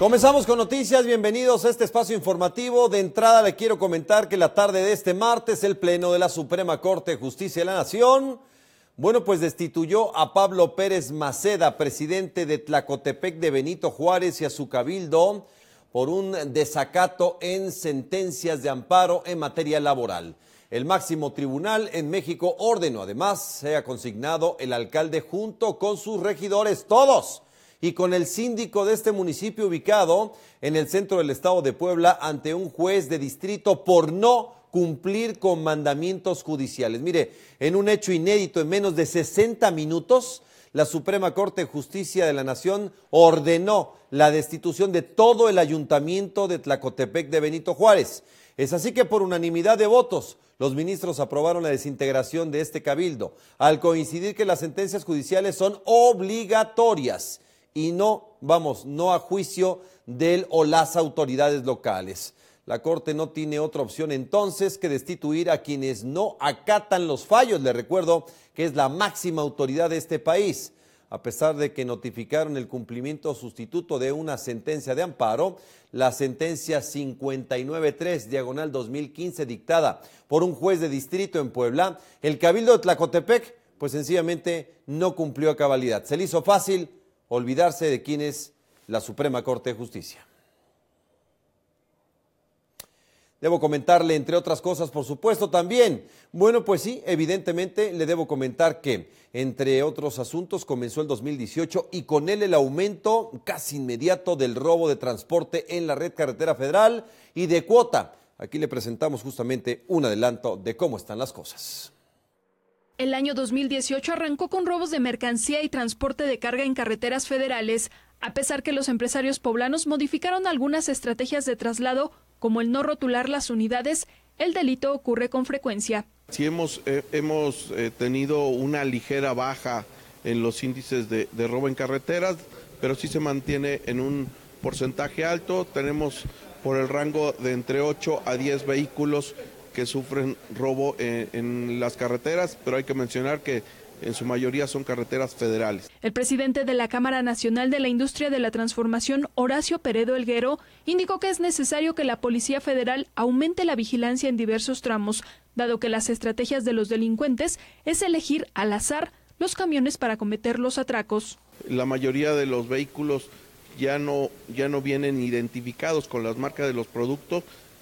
Comenzamos con noticias, bienvenidos a este espacio informativo. De entrada le quiero comentar que la tarde de este martes el Pleno de la Suprema Corte de Justicia de la Nación, bueno, pues destituyó a Pablo Pérez Maceda, presidente de Tlacotepec de Benito Juárez y a su cabildo por un desacato en sentencias de amparo en materia laboral. El máximo tribunal en México ordenó además sea consignado el alcalde junto con sus regidores, todos y con el síndico de este municipio ubicado en el centro del estado de Puebla ante un juez de distrito por no cumplir con mandamientos judiciales. Mire, en un hecho inédito en menos de 60 minutos, la Suprema Corte de Justicia de la Nación ordenó la destitución de todo el ayuntamiento de Tlacotepec de Benito Juárez. Es así que por unanimidad de votos, los ministros aprobaron la desintegración de este cabildo, al coincidir que las sentencias judiciales son obligatorias y no, vamos, no a juicio del o las autoridades locales. La Corte no tiene otra opción entonces que destituir a quienes no acatan los fallos. Le recuerdo que es la máxima autoridad de este país. A pesar de que notificaron el cumplimiento sustituto de una sentencia de amparo, la sentencia 593 diagonal 2015 dictada por un juez de distrito en Puebla, el Cabildo de Tlacotepec, pues sencillamente no cumplió a cabalidad. Se le hizo fácil olvidarse de quién es la Suprema Corte de Justicia. Debo comentarle, entre otras cosas, por supuesto, también. Bueno, pues sí, evidentemente le debo comentar que, entre otros asuntos, comenzó el 2018 y con él el aumento casi inmediato del robo de transporte en la red carretera federal y de cuota. Aquí le presentamos justamente un adelanto de cómo están las cosas. El año 2018 arrancó con robos de mercancía y transporte de carga en carreteras federales, a pesar que los empresarios poblanos modificaron algunas estrategias de traslado, como el no rotular las unidades, el delito ocurre con frecuencia. Si hemos, eh, hemos eh, tenido una ligera baja en los índices de, de robo en carreteras, pero sí se mantiene en un porcentaje alto. Tenemos por el rango de entre 8 a 10 vehículos que sufren robo eh, en, las carreteras, pero hay que mencionar que en su mayoría son carreteras federales. El presidente de la Cámara Nacional de la Industria de la Transformación, Horacio Peredo Elguero, indicó que es necesario que la Policía Federal aumente la vigilancia en diversos tramos, dado que las estrategias de los delincuentes es elegir al azar los camiones para cometer los atracos. La mayoría de los vehículos ya no, ya no vienen identificados con las marcas de los productos,